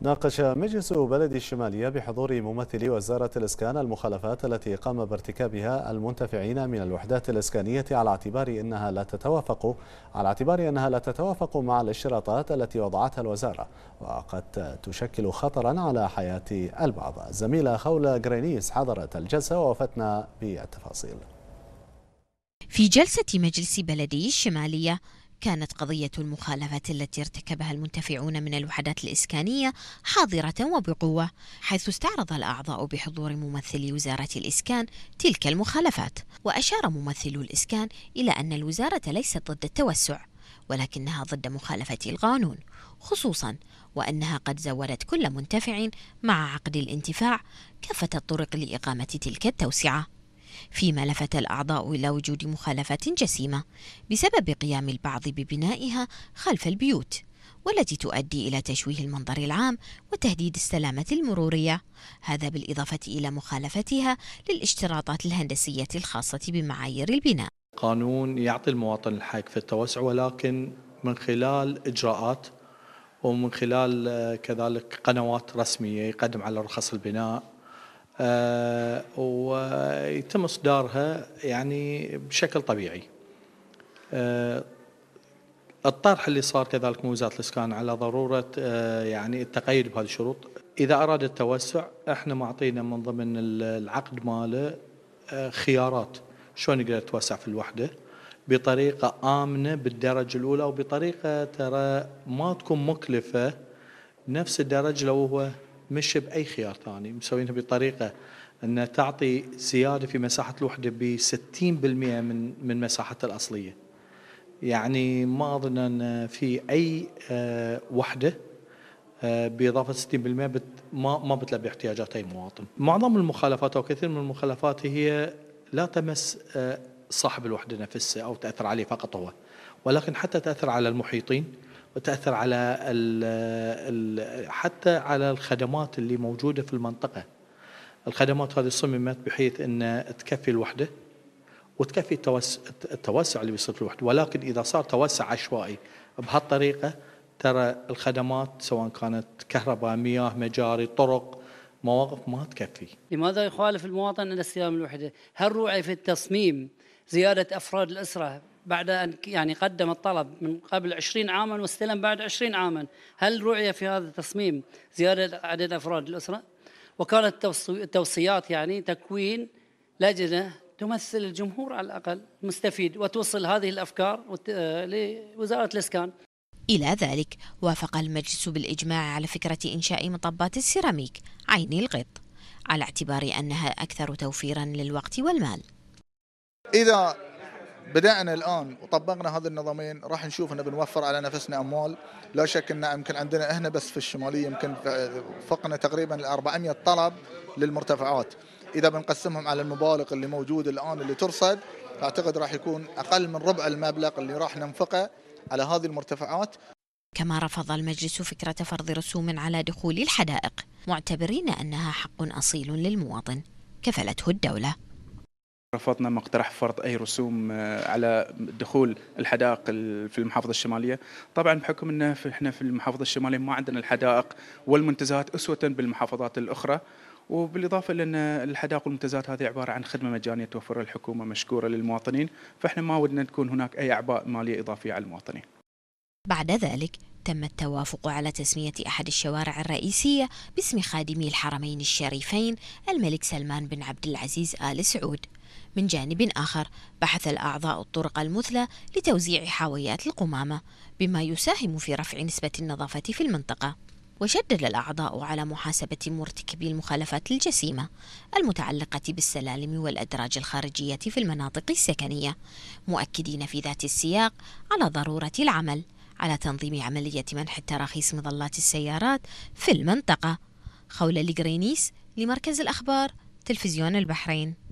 ناقش مجلس بلد الشمالية بحضور ممثلي وزارة الإسكان المخالفات التي قام بارتكابها المنتفعين من الوحدات الإسكانية على اعتبار أنها لا تتوافق على اعتبار أنها لا تتوافق مع الاشتراطات التي وضعتها الوزارة وقد تشكل خطرا على حياة البعض الزميلة خولة غرينيس حضرت الجلسة ووفتنا بالتفاصيل في جلسة مجلس بلدي الشمالية كانت قضية المخالفات التي ارتكبها المنتفعون من الوحدات الإسكانية حاضرة وبقوة حيث استعرض الأعضاء بحضور ممثلي وزارة الإسكان تلك المخالفات وأشار ممثل الإسكان إلى أن الوزارة ليست ضد التوسع ولكنها ضد مخالفة القانون خصوصا وأنها قد زودت كل منتفع مع عقد الانتفاع كافة الطرق لإقامة تلك التوسعة فيما لفت الأعضاء إلى وجود مخالفات جسيمة بسبب قيام البعض ببنائها خلف البيوت والتي تؤدي إلى تشويه المنظر العام وتهديد السلامة المرورية، هذا بالإضافة إلى مخالفتها للاشتراطات الهندسية الخاصة بمعايير البناء. قانون يعطي المواطن الحق في التوسع ولكن من خلال إجراءات ومن خلال آه، كذلك قنوات رسمية يقدم على رخص البناء آه، ويتم اصدارها يعني بشكل طبيعي آه، الطرح اللي صار كذلك من وزاره الاسكان على ضروره آه، يعني التقيد بهذه الشروط اذا اراد التوسع احنا معطينا من ضمن العقد ماله خيارات شلون يقدر يتوسع في الوحده بطريقه امنه بالدرجه الاولى وبطريقه ترى ما تكون مكلفه نفس الدرجه لو هو مش باي خيار ثاني مسوينها بطريقه ان تعطي زياده في مساحه الوحده ب 60% من من مساحتها الاصليه يعني ما اظن ان في اي آه، وحده آه، باضافه 60% بت ما ما بتلبي احتياجات اي مواطن. معظم المخالفات او كثير من المخالفات هي لا تمس آه، صاحب الوحده نفسه او تاثر عليه فقط هو ولكن حتى تاثر على المحيطين وتأثر على الـ حتى على الخدمات اللي موجودة في المنطقة الخدمات هذه صممت بحيث أن تكفي الوحدة وتكفي التوسع, التوسع اللي بيصير في الوحدة ولكن إذا صار توسع عشوائي بهالطريقة ترى الخدمات سواء كانت كهرباء مياه مجاري طرق مواقف ما تكفي لماذا يخالف المواطن الاستلام الوحده هل روعي في التصميم زياده افراد الاسره بعد أن يعني قدم الطلب من قبل 20 عاما واستلم بعد 20 عاما هل روعي في هذا التصميم زيادة عدد أفراد الأسرة وكانت التوصيات يعني تكوين لجنة تمثل الجمهور على الأقل المستفيد وتوصل هذه الأفكار آه، لوزارة الإسكان إلى ذلك وافق المجلس بالإجماع على فكرة إنشاء مطبات السيراميك عين الغط على اعتبار أنها أكثر توفيرا للوقت والمال إذا بدأنا الآن وطبقنا هذا النظامين راح نشوف أنه بنوفر على نفسنا أموال لا شك أن يمكن عندنا هنا بس في الشمالية يمكن فقنا تقريبا 400 طلب للمرتفعات إذا بنقسمهم على المبالغ اللي موجودة الآن اللي ترصد أعتقد راح يكون أقل من ربع المبلغ اللي راح ننفقه على هذه المرتفعات كما رفض المجلس فكرة فرض رسوم على دخول الحدائق معتبرين أنها حق أصيل للمواطن كفلته الدولة رفضنا مقترح فرض اي رسوم آه، على دخول الحدائق في المحافظه الشماليه، طبعا بحكم انه احنا في المحافظه الشماليه ما عندنا الحدائق والمنتزهات اسوه بالمحافظات الاخرى، وبالاضافه الى ان الحدائق والمنتزهات هذه عباره عن خدمه مجانيه توفرها الحكومه مشكوره للمواطنين، فاحنا ما ودنا تكون هناك اي اعباء ماليه اضافيه على المواطنين. بعد ذلك تم التوافق على تسمية أحد الشوارع الرئيسية باسم خادمي الحرمين الشريفين الملك سلمان بن عبد العزيز آل سعود من جانب آخر بحث الأعضاء الطرق المثلى لتوزيع حاويات القمامة بما يساهم في رفع نسبة النظافة في المنطقة وشدد الأعضاء على محاسبة مرتكبي المخالفات الجسيمة المتعلقة بالسلالم والأدراج الخارجية في المناطق السكنية مؤكدين في ذات السياق على ضرورة العمل على تنظيم عملية منح التراخيص مظلات السيارات في المنطقة خولة لغرينيس لمركز الأخبار تلفزيون البحرين